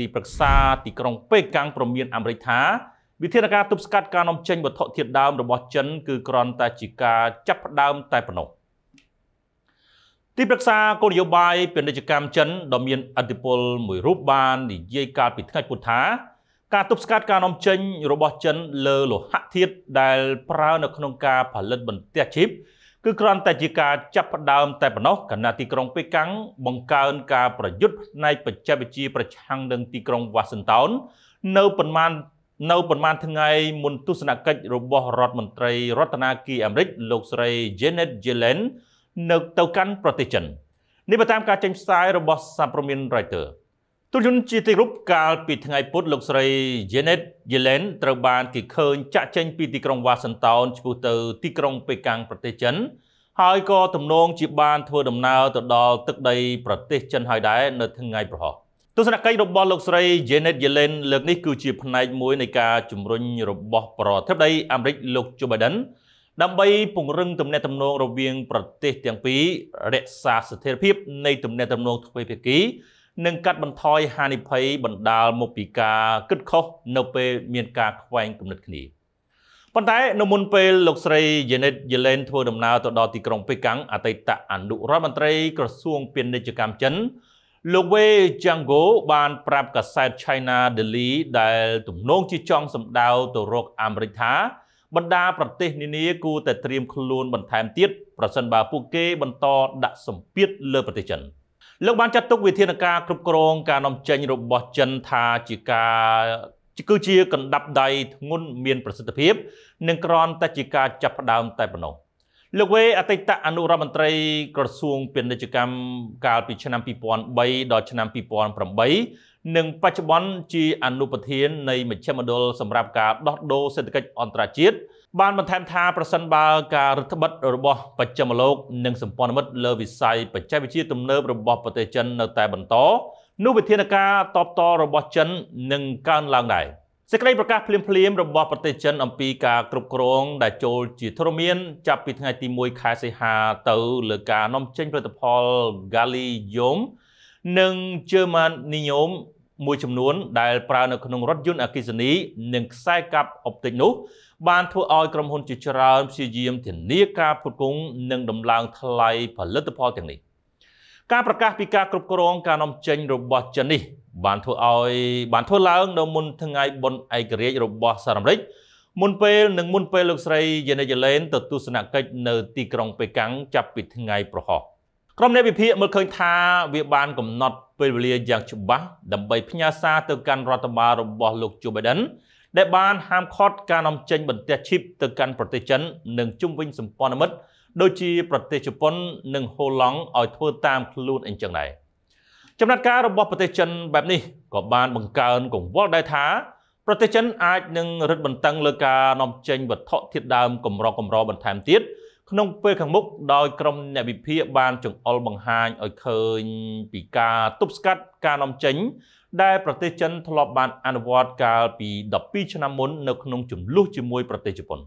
ទីប្រឹក្សាទីក្រុងប៉េកាំងប្រមានអាមេរិកថាវិធានការទប់ស្កាត់ការនាំចេញវត្ថុធាតុដើមរបស់ចិនគឺគ្រាន់តែជាការចាប់ផ្ដើមតែប៉ុណ្ណោះទីប្រឹក្សាគោលនយោបាយពាណិជ្ជកម្មចិនដ៏មានអធិបុលមួយរូបបាននិយាយកាលពីថ្ងៃពុធថាការទប់ស្កាត់ការនាំចេញរបស់ចិនលើលោហៈធាតុដែលប្រើនៅក្នុងការផលិតបន្ទះជីពគឺគ្រាន់តែជាការចាប់ផ្ដើម តែប៉ុណ្ណោះគណៈទីក្រុងប៉េកាំងបង្កើនការប្រយុទ្ធផ្នែកបច្ចេកវិទ្យាប្រឆាំងនឹងទីក្រុងវ៉ាស៊ីនតោននៅប្រមាណនៅប្រមាណថ្ងៃមុនទស្សនកិច្ចរបស់រដ្ឋមន្ត្រីរដ្ឋាភិបាលអាមេរិកលោកស្រី Janet Yellen នៅទៅកាន់ប្រទេសចិននេះបើតាម ការចេញផ្សាយរបស់សារព័ត៌មាន Reuters ទូលជនជាទីគោរពកាលពីថ្ងៃពុធលោកស្រី Janet Yellen ត្រូវបានគេឃើញចាក់ចេញពីទីក្រុងវ៉ាស៊ីនតោនឆ្ពោះទៅទីក្រុងប៉េកាំងប្រទេសចិន ហើយក៏ទំនងជាបាន ធ្វើដំណើរទៅដល់ទឹកដីប្រទេសចិនហើយដែរនៅថ្ងៃប្រហោះទស្សនកិច្ចរបស់លោកស្រី Janet Yellen លើកនេះគឺជាផ្នែកមួយនៃការជំរុញរបស់ ប្រធានាធិបតីអាមេរិកលោក Joe Biden ដើម្បីពង្រឹងទំនាក់ទំនងរវាង ប្រទេសទាំងពីររក្សាស្ថិរភាព នៃទំនាក់ទំនងទ្វេភាគីនិងកាត់បន្ថយហានិភ័យបណ្ដាលមកពីការគិតខុសនៅពេលមានការខ្វែងគំនិតគ្នាប៉ុន្តែនៅមុនពេលលោកស្រី Janet Yellen ធ្វើដំណើរទៅដល់ទីក្រុងប៉េកាំងអតីតអនុរដ្ឋមន្ត្រីក្រសួងពាណិជ្ជកម្មចិនលោក Wei Jianggo បានប្រាប់កាសែត China Daily ដែល ទំនងជាចង់សម្ដៅទៅរកអាមេរិកថា បណ្ដាប្រទេស នានាគួរតែត្រៀមខ្លួនបន្ថែមទៀតប្រសិនបើពួកគេបន្តដាក់សម្ពាធលើប្រទេសចិន។លោកបានចាត់ទុកវិធានការគ្រប់គ្រងការនាំចេញរបស់ចិនថាជាការគឺជាកណ្ដាប់ដៃធ្ងន់មានប្រសិទ្ធភាពនិងក្រន់តែជាការចាប់ផ្ដើមតែប៉ុណ្ណោះលោកវេអតីតអនុរដ្ឋមន្ត្រីក្រសួងពាណិជ្ជកម្មកាលពីឆ្នាំ2003ដល់ឆ្នាំ2008និងបច្ចុប្បន្នជាអនុប្រធាននៃមជ្ឈមណ្ឌលសម្រាប់ការដោះដូរសេដ្ឋកិច្ចអន្តរជាតិបានបន្ថែមថាប្រសិនបើការរដ្ឋបិទរបស់បច្ចិមលោកនិងសម្ព័ន្ធមិត្តលើវិស័យបច្ចេកវិទ្យាទំនើបរបស់ប្រទេសចិននៅតែបន្តនោះវិធានការតបតរបស់ចិននឹងកើនឡើងដែរសេចក្តីប្រកាសភ្លាមៗរបស់ប្រទេសចិនអំពីការគ្រប់គ្រងដែលចូលជាធរមាន ចាប់ពីថ្ងៃទី1ខែសីហាទៅ លើការនាំចេញផលិតផល Gallium និង Germanium មួយចំនួនដែលប្រើនៅក្នុងរថយន្តអគ្គិសនីនិងខ្សែកាប់អុបទិកនោះបានធ្វើឲ្យក្រុមហ៊ុនជាច្រើនព្យាយាមធានាការផ្គត់ផ្គង់និង ដំឡើងថ្លៃផលិតផលទាំងនេះការប្រកាសពីការគ្រប់គ្រង ការនាំចេញរបស់ចិននេះបានធ្វើឲ្យ បានធ្វើឡើងនៅមុន ថ្ងៃបុណ្យឯករាជ្យរបស់សហរដ្ឋអាមេរិកមុនពេលនិងមុនពេលលោកស្រី Janet Yellen ទៅទស្សនកិច្ចនៅទីក្រុងប៉េកាំងចាប់ពីថ្ងៃប្រហោះ។ក្រុមអ្នកវិភាគមើលឃើញថាវាបានកំណត់ពេលវេលាយ៉ាងច្បាស់ដើម្បីផ្ញើសារទៅកាន់រដ្ឋបាលរបស់លោកជូបៃដិន ដែលបានហាមឃាត់ការនាំចេញបន្ទះឈីបទៅកាន់ប្រទេសចិននិងជំវិញសម្ព័ន្ធមិត្តដូចជាប្រទេសជប៉ុននិងហូឡង់ឲ្យធ្វើតាមខ្លួនអីចឹងដែរចំណាត់ការរបស់ប្រទេសចិនបែបនេះ ក៏បានបង្កើនកង្វល់ដែរថាប្រទេសចិនអាចនឹងរឹតបន្តឹងលើការនាំចេញវត្ថុធាតុដើម កម្រកម្របន្ថែមទៀតក្នុងពេលខាងមុខដោយក្រុមអ្នកវិភាគបានចង្អុលបង្ហាញឲ្យឃើញពីការទប់ស្កាត់ការនាំចេញ ដែលប្រទេសចិនធ្លាប់បានអនុវត្តកាលពី12ឆ្នាំមុននៅក្នុងចំនួនជាមួយប្រទេសជប៉ុន។